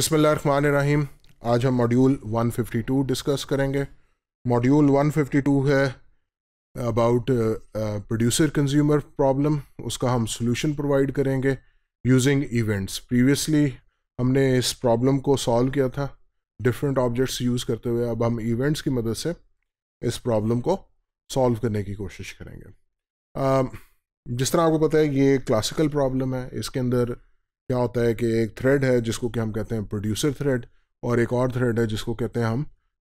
रहीम आज हम module 152 discuss करेंगे मॉड्यूल 152 है अबाउट प्रोड्यूसर कंज्यूमर प्रॉब्लम उसका हम सोल्यूशन प्रोवाइड करेंगे यूजिंग इवेंट्स प्रीवियसली हमने इस प्रॉब्लम को सॉल्व किया था डिफरेंट ऑब्जेक्ट्स यूज़ करते हुए अब हम इवेंट्स की मदद से इस प्रॉब्लम को सॉल्व करने की कोशिश करेंगे uh, जिस तरह आपको पता है ये क्लासिकल प्रॉब्लम है इसके अंदर क्या होता है कि एक थ्रेड है जिसको कि हम कहते हैं प्रोड्यूसर थ्रेड और एक और थ्रेड है जिसको कहते हैं हम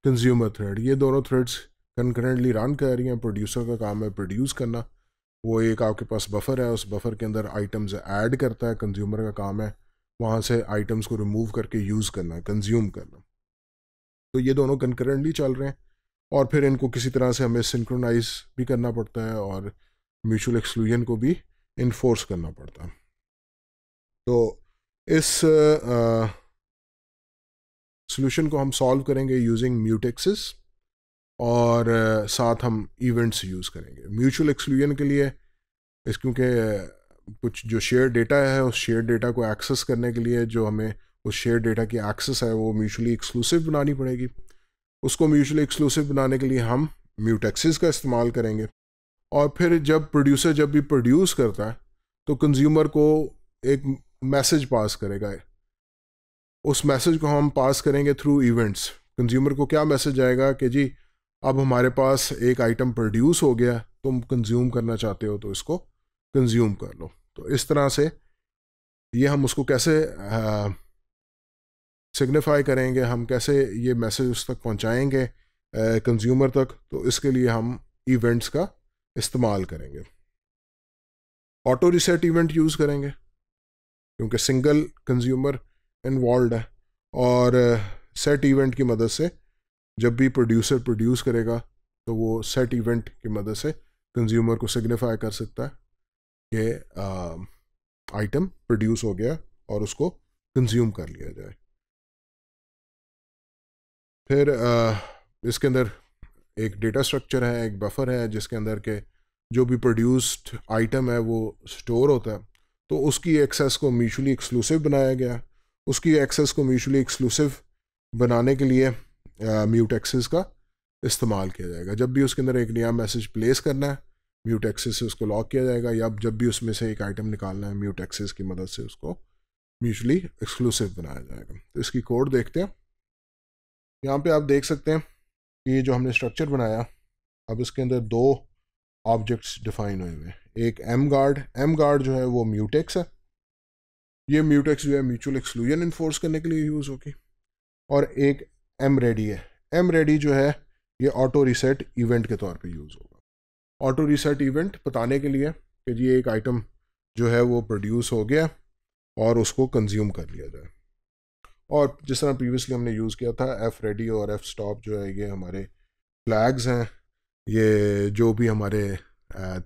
कंज्यूमर थ्रेड ये दोनों थ्रेड्स कंकरेंटली रन कर रही हैं प्रोड्यूसर का काम है प्रोड्यूस करना वो एक आपके पास बफर है उस बफर के अंदर आइटम्स ऐड करता है कंज्यूमर का काम है वहाँ से आइटम्स को रिमूव करके यूज़ करना कंज्यूम करना तो ये दोनों कंकरेंटली चल रहे हैं और फिर इनको किसी तरह से हमें सिंक्रोनाइज भी करना पड़ता है और म्यूचुअल एक्सक्लूजन को भी इन्फोर्स करना पड़ता है तो इस सोल्यूशन को हम सॉल्व करेंगे यूजिंग म्यूटेक्सिस और uh, साथ हम इवेंट्स यूज़ करेंगे म्यूचुअल एक्सक्लूजन के लिए इस क्योंकि कुछ जो शेयर डेटा है उस शेयर डेटा को एक्सेस करने के लिए जो हमें उस शेयर डेटा की एक्सेस है वो म्यूचुअली एक्सक्लूसिव बनानी पड़ेगी उसको म्यूचुअली एक्सक्लूसिव बनाने के लिए हम म्यूटेक्सिस का इस्तेमाल करेंगे और फिर जब प्रोड्यूसर जब भी प्रोड्यूस करता है तो कंज्यूमर को एक मैसेज पास करेगा उस मैसेज को हम पास करेंगे थ्रू इवेंट्स कंज्यूमर को क्या मैसेज आएगा कि जी अब हमारे पास एक आइटम प्रोड्यूस हो गया तुम कंज्यूम करना चाहते हो तो इसको कंज्यूम कर लो तो इस तरह से ये हम उसको कैसे सिग्निफाई करेंगे हम कैसे ये मैसेज उस तक पहुंचाएंगे कंज्यूमर तक तो इसके लिए हम इवेंट्स का इस्तेमाल करेंगे ऑटो रिसेट इवेंट यूज़ करेंगे क्योंकि सिंगल कंज्यूमर इन्वॉल्व है और सेट इवेंट की मदद से जब भी प्रोड्यूसर प्रोड्यूस करेगा तो वो सेट इवेंट की मदद से कंज्यूमर को सिग्निफाई कर सकता है कि आइटम प्रोड्यूस हो गया और उसको कंज्यूम कर लिया जाए फिर आ, इसके अंदर एक डेटा स्ट्रक्चर है एक बफर है जिसके अंदर के जो भी प्रोड्यूस्ड आइटम है वो स्टोर होता है तो उसकी एक्सेस को म्यूचुअली एक्सक्लूसिव बनाया गया उसकी एक्सेस को म्यूचुअली एक्सक्लूसिव बनाने के लिए म्यूट uh, एक्सेस का इस्तेमाल किया जाएगा जब भी उसके अंदर एक नया मैसेज प्लेस करना है म्यूट एक्सेस से उसको लॉक किया जाएगा या जब भी उसमें से एक आइटम निकालना है म्यूट एक्सेस की मदद से उसको म्यूचुअली एक्सक्लूसिव बनाया जाएगा तो इसकी कोड देखते हैं यहाँ पे आप देख सकते हैं कि ये जो हमने स्ट्रक्चर बनाया अब इसके अंदर दो ऑब्जेक्ट्स डिफाइन हुए हुए एक एम गार्ड एम गार्ड जो है वो म्यूटेक्स है ये म्यूटेक्स जो है म्यूचुअल एक्सक्लूजन इन्फोर्स करने के लिए यूज़ होगी और एक एम रेडी है एम रेडी जो है ये ऑटो रिसेट इवेंट के तौर पे यूज़ होगा ऑटो रिसेट इवेंट बताने के लिए कि जी एक आइटम जो है वो प्रोड्यूस हो गया और उसको कंज्यूम कर लिया जाए और जिस तरह प्रीवियसली हमने यूज़ किया था एफ़ रेडी और एफ़ स्टॉप जो है ये हमारे फ्लैग्स हैं ये जो भी हमारे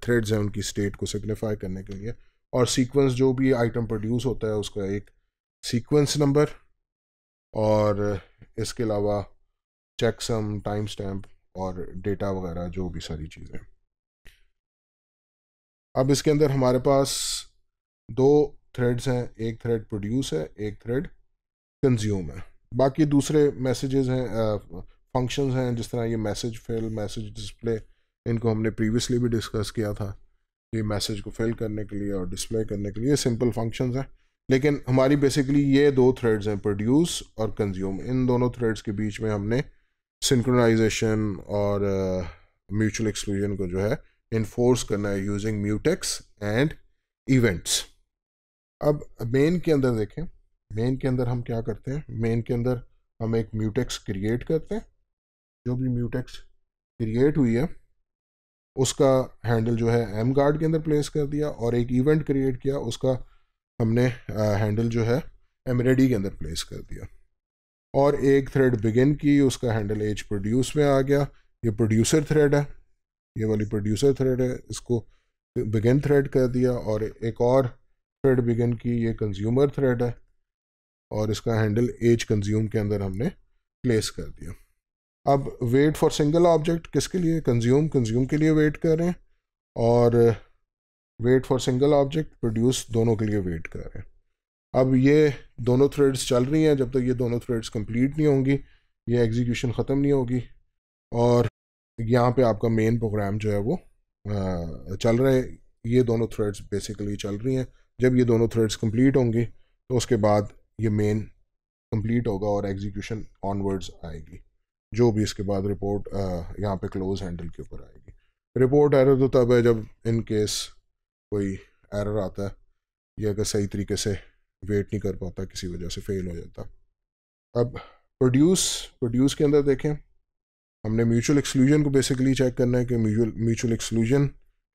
थ्रेड्स हैं उनकी स्टेट को सिग्निफाई करने के लिए और सीक्वेंस जो भी आइटम प्रोड्यूस होता है उसका एक सीक्वेंस नंबर और इसके अलावा चेकसम टाइम स्टैम्प और डेटा वगैरह जो भी सारी चीज़ें अब इसके अंदर हमारे पास दो थ्रेड्स हैं एक थ्रेड प्रोड्यूस है एक थ्रेड कंज्यूम है बाकी दूसरे मैसेजेस हैं फंक्शंस हैं जिस तरह ये मैसेज फेल मैसेज डिस्प्ले इनको हमने प्रीवियसली भी डिस्कस किया था ये मैसेज को फेल करने के लिए और डिस्प्ले करने के लिए सिंपल फंक्शंस हैं लेकिन हमारी बेसिकली ये दो थ्रेड्स हैं प्रोड्यूस और कंज्यूम इन दोनों थ्रेड्स के बीच में हमने सिंक्रोनाइजेशन और म्यूचुअल uh, एक्सक्लूजन को जो है इन्फोर्स करना है यूजिंग म्यूटेक्स एंड इवेंट्स अब मेन के अंदर देखें मेन के अंदर हम क्या करते हैं मेन के अंदर हम एक म्यूटेक्स क्रिएट करते हैं जो भी म्यूटेक्स क्रिएट हुई है उसका हैंडल जो है एम गार्ड के अंदर प्लेस कर दिया और एक इवेंट क्रिएट किया उसका हमने हैंडल जो है एमरेडी के अंदर प्लेस कर दिया और एक थ्रेड बिगिन की उसका हैंडल एज प्रोड्यूस में आ गया ये प्रोड्यूसर थ्रेड है ये वाली प्रोड्यूसर थ्रेड है इसको बिगिन थ्रेड कर दिया और एक और थ्रेड बिगिन की ये कंज्यूमर थ्रेड है और इसका हैंडल एज कंज्यूम के अंदर हमने प्लेस कर दिया अब वेट फॉर सिंगल ऑब्जेक्ट किसके लिए कंज्यूम कंज्यूम के लिए वेट कर रहे हैं और wait for single object produce दोनों के लिए वेट कर रहे हैं अब ये दोनों थ्रेड्स चल रही हैं जब तक ये दोनों थ्रेड्स कंप्लीट नहीं होंगी ये एग्जीक्यूशन ख़त्म नहीं होगी और यहाँ पे आपका मेन प्रोग्राम जो है वो आ, चल रहा है ये दोनों थ्रेड्स बेसिकली चल रही हैं जब ये दोनों थ्रेड्स कंप्लीट होंगी तो उसके बाद ये मेन कंप्लीट होगा और एग्जीक्यूशन ऑनवर्ड्स आएगी जो भी इसके बाद रिपोर्ट यहाँ पे क्लोज हैंडल के ऊपर आएगी रिपोर्ट एरर तो तब है जब इन केस कोई एरर आता है या अगर सही तरीके से वेट नहीं कर पाता किसी वजह से फेल हो जाता अब प्रोड्यूस प्रोड्यूस के अंदर देखें हमने म्यूचुअल एक्सक्लूजन को बेसिकली चेक करना है कि म्यूचुअल म्यूचुअल एक्सक्लूजन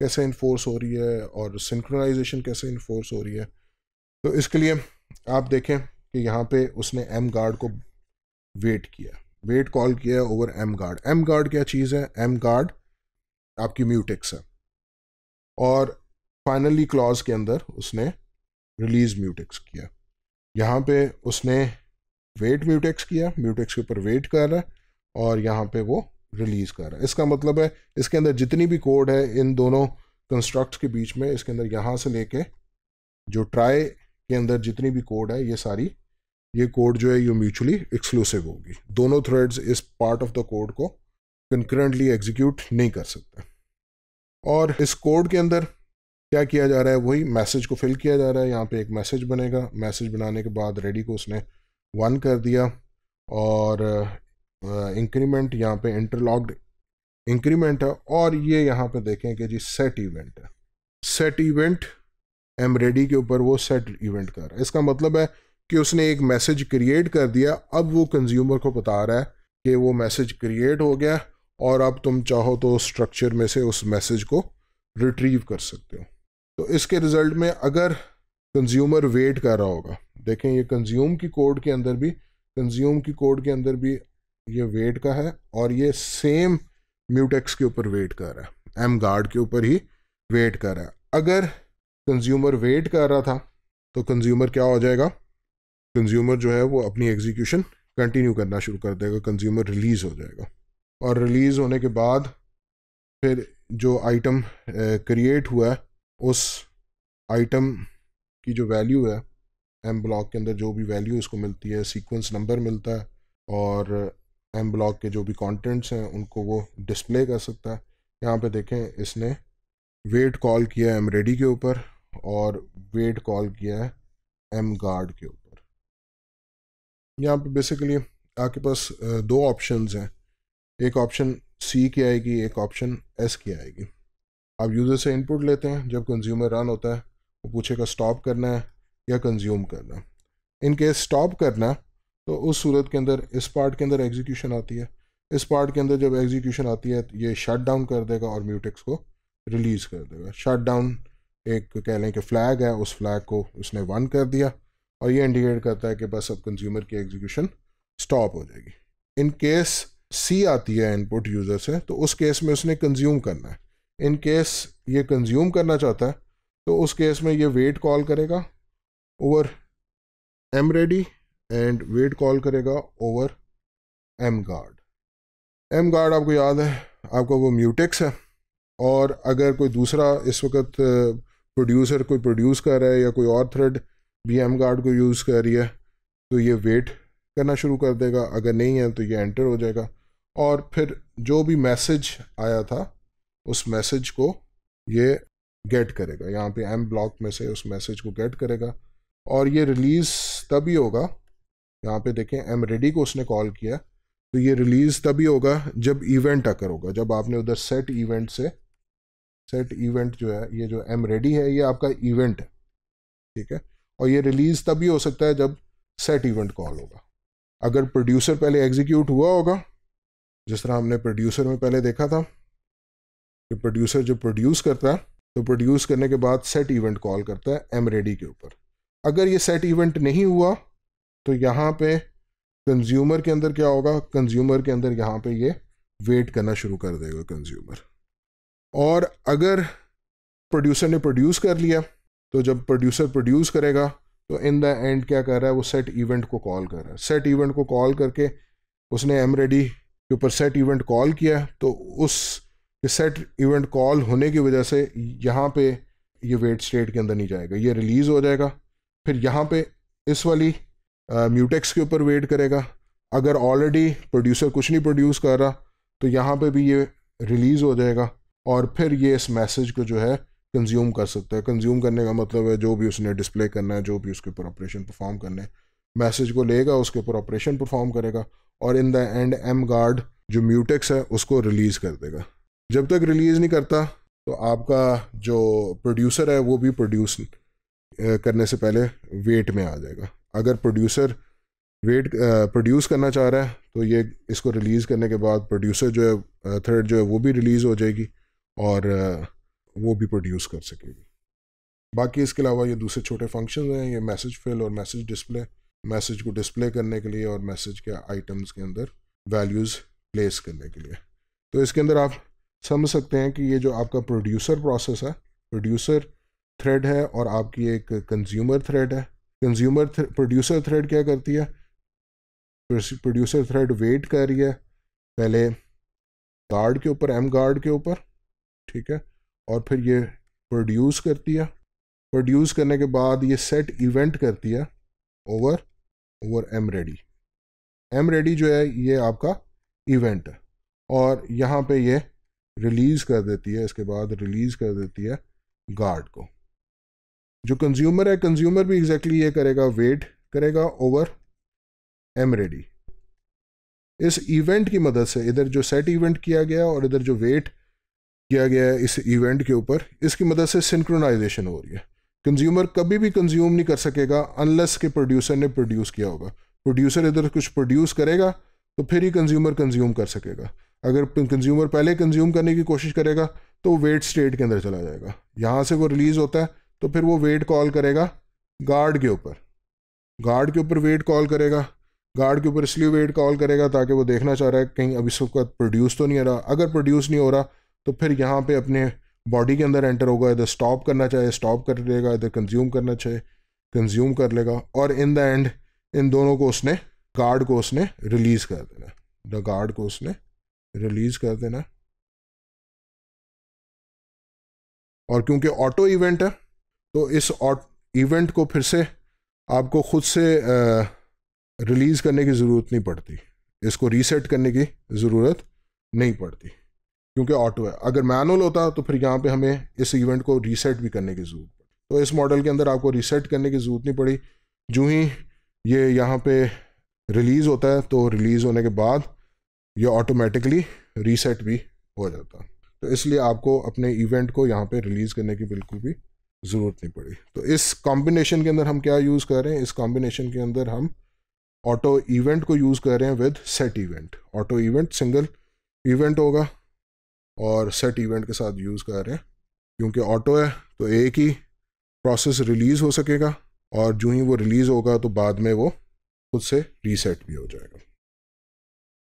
कैसे इन्फोर्स हो रही है और सिंक्रोनाइजेशन कैसे इन्फोर्स हो रही है तो इसके लिए आप देखें कि यहाँ पे उसने एम गार्ड को वेट किया वेट कॉल किया है over M guard M guard क्या चीज़ है एम गार्ड आपकी म्यूटिक्स है और फाइनली क्लॉज के अंदर उसने रिलीज म्यूटिक्स किया यहाँ पे उसने वेट म्यूटिक्स किया म्यूटिक्स के ऊपर वेट कर रहा है और यहाँ पे वो रिलीज़ कर रहा है इसका मतलब है इसके अंदर जितनी भी कोड है इन दोनों कंस्ट्रक्ट के बीच में इसके अंदर यहाँ से लेके जो ट्राई के अंदर जितनी भी कोड है ये सारी ये कोड जो है ये म्यूचुअली एक्सक्लूसिव होगी दोनों थ्रेड्स इस पार्ट ऑफ द कोड को कंकरेंटली एग्जीक्यूट नहीं कर सकते और इस कोड के अंदर क्या किया जा रहा है वही मैसेज को फिल किया जा रहा है यहाँ पे एक मैसेज बनेगा मैसेज बनाने के बाद रेडी को उसने वन कर दिया और इंक्रीमेंट यहाँ पे इंटरलॉक्ड इंक्रीमेंट है और ये यहाँ पे देखें कि जी सेट इवेंट है सेट इवेंट एम रेडी के ऊपर वो सेट इवेंट कर रहा है इसका मतलब है कि उसने एक मैसेज क्रिएट कर दिया अब वो कंज्यूमर को बता रहा है कि वो मैसेज क्रिएट हो गया और अब तुम चाहो तो स्ट्रक्चर में से उस मैसेज को रिट्रीव कर सकते हो तो इसके रिजल्ट में अगर कंज्यूमर वेट कर रहा होगा देखें ये कंज्यूम की कोड के अंदर भी कंज्यूम की कोड के अंदर भी ये वेट का है और ये सेम म्यूटेक्स के ऊपर वेट कर रहा है एम गार्ड के ऊपर ही वेट कर रहा है अगर कंज्यूमर वेट कर रहा था तो कंज्यूमर क्या हो जाएगा कंज्यूमर जो है वो अपनी एग्जीक्यूशन कंटिन्यू करना शुरू कर देगा कंज्यूमर रिलीज़ हो जाएगा और रिलीज़ होने के बाद फिर जो आइटम क्रिएट हुआ है उस आइटम की जो वैल्यू है एम ब्लॉक के अंदर जो भी वैल्यू इसको मिलती है सीक्वेंस नंबर मिलता है और एम ब्लॉक के जो भी कंटेंट्स हैं उनको वो डिस्प्ले कर सकता है यहाँ पे देखें इसने वेट कॉल किया है एम रेडी के ऊपर और वेट कॉल किया है एम गार्ड के ऊपर यहाँ पे बेसिकली आपके पास दो ऑप्शंस हैं एक ऑप्शन सी की आएगी एक ऑप्शन एस की आएगी आप यूज़र से इनपुट लेते हैं जब कंज्यूमर रन होता है वो पूछेगा स्टॉप करना है या कंज्यूम करना है इन स्टॉप करना है तो उस सूरत के अंदर इस पार्ट के अंदर एग्जीक्यूशन आती है इस पार्ट के अंदर जब एग्जीक्यूशन आती है तो ये शट डाउन कर देगा और म्यूटिक्स को रिलीज़ कर देगा शट डाउन एक कह लें कि फ़्लैग है उस फ्लैग को उसने वन कर दिया और ये इंडिकेट करता है कि बस अब कंज्यूमर की एग्जीक्यूशन स्टॉप हो जाएगी इन केस सी आती है इनपुट यूज़र से तो उस केस में उसने कंज्यूम करना है इन केस ये कंज्यूम करना चाहता है तो उस केस में ये वेट कॉल करेगा over M ready and wait call करेगा over M guard M guard आपको याद है आपका वो म्यूटेक्स है और अगर कोई दूसरा इस वक्त प्रोड्यूसर कोई प्रोड्यूस कर रहा है या कोई और थ्रेड बी एम गार्ड को यूज़ कर रही है तो ये वेट करना शुरू कर देगा अगर नहीं है तो ये एंटर हो जाएगा और फिर जो भी मैसेज आया था उस मैसेज को ये गेट करेगा यहाँ पे एम ब्लॉक में से उस मैसेज को गेट करेगा और ये रिलीज़ तभी होगा यहाँ पे देखें एम रेडी को उसने कॉल किया तो ये रिलीज़ तभी होगा जब इवेंट आकर होगा जब आपने उधर सेट इवेंट से सेट इवेंट जो है ये जो एम रेडी है ये आपका इवेंट है ठीक है और ये रिलीज तभी हो सकता है जब सेट इवेंट कॉल होगा अगर प्रोड्यूसर पहले एग्जीक्यूट हुआ होगा जिस तरह हमने प्रोड्यूसर में पहले देखा था कि प्रोड्यूसर जब प्रोड्यूस करता है तो प्रोड्यूस करने के बाद सेट इवेंट कॉल करता है एम रेडी के ऊपर अगर ये सेट इवेंट नहीं हुआ तो यहाँ पे कंज्यूमर के अंदर क्या होगा कंज्यूमर के अंदर यहाँ पे ये वेट करना शुरू कर देगा कंज्यूमर और अगर प्रोड्यूसर ने प्रोड्यूस कर लिया तो जब प्रोड्यूसर प्रोड्यूस करेगा तो इन द एंड क्या कर रहा है वो सेट इवेंट को कॉल कर रहा है सेट इवेंट को कॉल करके उसने एम रेडी के ऊपर सेट इवेंट कॉल किया तो उस सेट इवेंट कॉल होने की वजह से यहाँ पे ये वेट स्टेट के अंदर नहीं जाएगा ये रिलीज़ हो जाएगा फिर यहाँ पे इस वाली म्यूटेक्स के ऊपर वेट करेगा अगर ऑलरेडी प्रोड्यूसर कुछ नहीं प्रोड्यूस कर रहा तो यहाँ पे भी ये रिलीज़ हो जाएगा और फिर ये इस मैसेज को जो है कंज्यूम कर सकता है कंज्यूम करने का मतलब है जो भी उसने डिस्प्ले करना है जो भी उसके ऊपर ऑपरेशन परफॉर्म करना है मैसेज को लेगा उसके ऊपर ऑपरेशन परफॉर्म करेगा और in the end M guard जो म्यूटेक्स है उसको रिलीज़ कर देगा जब तक रिलीज़ नहीं करता तो आपका जो प्रोड्यूसर है वो भी प्रोड्यूस करने से पहले वेट में आ जाएगा अगर प्रोड्यूसर वेट प्रोड्यूस करना चाह रहा है तो ये इसको रिलीज़ करने के बाद प्रोड्यूसर जो है थर्ड जो है वो भी रिलीज़ हो जाएगी और वो भी प्रोड्यूस कर सकेगी बाकी इसके अलावा ये दूसरे छोटे फंक्शन हैं ये मैसेज फिल और मैसेज डिस्प्ले मैसेज को डिस्प्ले करने के लिए और मैसेज के आइटम्स के अंदर वैल्यूज़ प्लेस करने के लिए तो इसके अंदर आप समझ सकते हैं कि ये जो आपका प्रोड्यूसर प्रोसेस है प्रोड्यूसर थ्रेड है और आपकी एक कंज्यूमर थ्रेड है कंज्यूमर प्रोड्यूसर थ्रेड क्या करती है प्रोड्यूसर थ्रेड वेट कर रही है पहले गार्ड के ऊपर एम गार्ड के ऊपर ठीक है और फिर ये प्रोड्यूस कर दिया प्रोड्यूस करने के बाद ये सेट इवेंट कर दिया over over M ready M ready जो है ये आपका इवेंट है और यहाँ पे ये रिलीज़ कर देती है इसके बाद रिलीज़ कर देती है गार्ड को जो कंज्यूमर है कंज्यूमर भी एग्जैक्टली exactly ये करेगा वेट करेगा ओवर एम रेडी इस इवेंट की मदद से इधर जो सेट इवेंट किया गया और इधर जो वेट किया गया है इस इवेंट के ऊपर इसकी मदद से सिंक्रोनाइजेशन हो रही है कंज्यूमर कभी भी कंज्यूम नहीं कर सकेगा अनलेस के प्रोड्यूसर ने प्रोड्यूस किया होगा प्रोड्यूसर इधर कुछ प्रोड्यूस करेगा तो फिर ही कंज्यूमर कंज्यूम कर सकेगा अगर कंज्यूमर पहले कंज्यूम करने की कोशिश करेगा तो वो वेट स्टेट के अंदर चला जाएगा यहाँ से वो रिलीज़ होता है तो फिर वो वेट कॉल करेगा गार्ड के ऊपर गार्ड के ऊपर वेट कॉल करेगा गार्ड के ऊपर इसलिए वेट कॉल करेगा ताकि वो देखना चाह रहा है कहीं अभी इस प्रोड्यूस तो नहीं हो रहा अगर प्रोड्यूस नहीं हो रहा तो फिर यहाँ पे अपने बॉडी के अंदर एंटर होगा इधर स्टॉप करना चाहे स्टॉप कर लेगा इधर कंज्यूम करना चाहे कंज्यूम कर लेगा और इन द एंड इन दोनों को उसने गार्ड को उसने रिलीज़ कर देना द गार्ड को उसने रिलीज़ कर देना और क्योंकि ऑटो इवेंट है तो इस इवेंट को फिर से आपको खुद से रिलीज़ करने की ज़रूरत नहीं पड़ती इसको रीसेट करने की ज़रूरत नहीं पड़ती क्योंकि ऑटो है अगर मैनुअल होता तो फिर यहाँ पे हमें इस इवेंट को रीसेट भी करने की ज़रूरत तो इस मॉडल के अंदर आपको रीसेट करने की ज़रूरत नहीं पड़ी जो ही ये यहाँ पे रिलीज़ होता है तो रिलीज़ होने के बाद ये ऑटोमेटिकली रीसेट भी हो जाता तो इसलिए आपको अपने इवेंट को यहाँ पर रिलीज़ करने की बिल्कुल भी ज़रूरत नहीं पड़ी तो इस कॉम्बिनेशन के अंदर हम क्या यूज़ कर रहे हैं इस कॉम्बिनेशन के अंदर हम ऑटो इवेंट को यूज़ कर रहे हैं with set event auto event single event होगा और सेट इवेंट के साथ यूज़ कर रहे हैं क्योंकि ऑटो है तो एक ही प्रोसेस रिलीज़ हो सकेगा और जो ही वो रिलीज़ होगा तो बाद में वो खुद से रीसेट भी हो जाएगा